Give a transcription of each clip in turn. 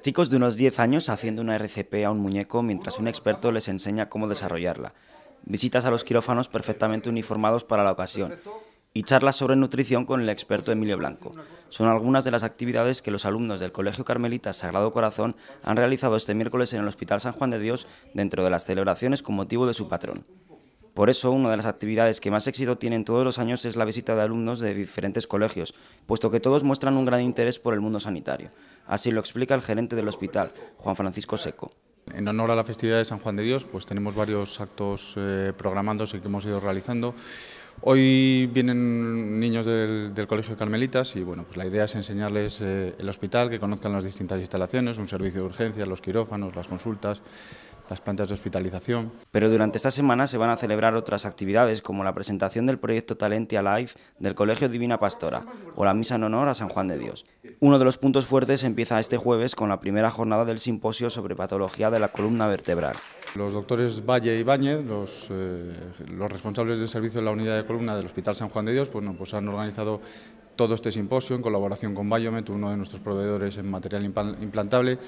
Chicos de unos 10 años haciendo una RCP a un muñeco mientras un experto les enseña cómo desarrollarla. Visitas a los quirófanos perfectamente uniformados para la ocasión. Y charlas sobre nutrición con el experto Emilio Blanco. Son algunas de las actividades que los alumnos del Colegio Carmelita Sagrado Corazón han realizado este miércoles en el Hospital San Juan de Dios dentro de las celebraciones con motivo de su patrón. Por eso, una de las actividades que más éxito tienen todos los años es la visita de alumnos de diferentes colegios, puesto que todos muestran un gran interés por el mundo sanitario. Así lo explica el gerente del hospital, Juan Francisco Seco. En honor a la festividad de San Juan de Dios, pues tenemos varios actos eh, programados y que hemos ido realizando. Hoy vienen niños del, Colegio Carmelitas y bueno, pues la idea es enseñarles eh, el hospital, que conozcan las distintas instalaciones, un servicio de urgencias, los quirófanos, las consultas, las plantas de hospitalización. Pero durante esta semana se van a celebrar otras actividades como la presentación del proyecto Talenti Alive del Colegio Divina Pastora o la misa en honor a San Juan de Dios. Uno de los puntos fuertes empieza este jueves con la primera jornada del simposio sobre patología de la columna vertebral. Los doctores Valle y Báñez, los, eh, los responsables del servicio de la unidad de columna del Hospital San Juan de Dios, pues, pues han organizado todo este simposio en colaboración con Biomet, uno de nuestros proveedores en material implantable,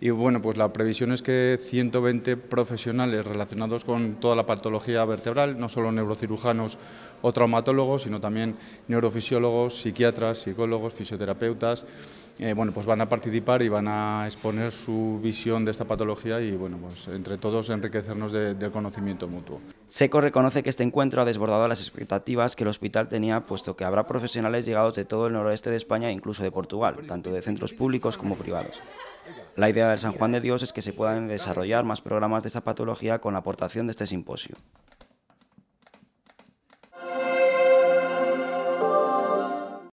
y bueno, pues la previsión es que 120 profesionales relacionados con toda la patología vertebral, no solo neurocirujanos o traumatólogos, sino también neurofisiólogos, psiquiatras, psicólogos, fisioterapeutas, eh, bueno, pues van a participar y van a exponer su visión de esta patología y bueno, pues entre todos enriquecernos del conocimiento mutuo. Seco reconoce que este encuentro ha desbordado las expectativas que el hospital tenía, puesto que habrá profesionales llegados de todo el noroeste de España e incluso de Portugal, tanto de centros públicos como privados. La idea del San Juan de Dios es que se puedan desarrollar más programas de esta patología con la aportación de este simposio.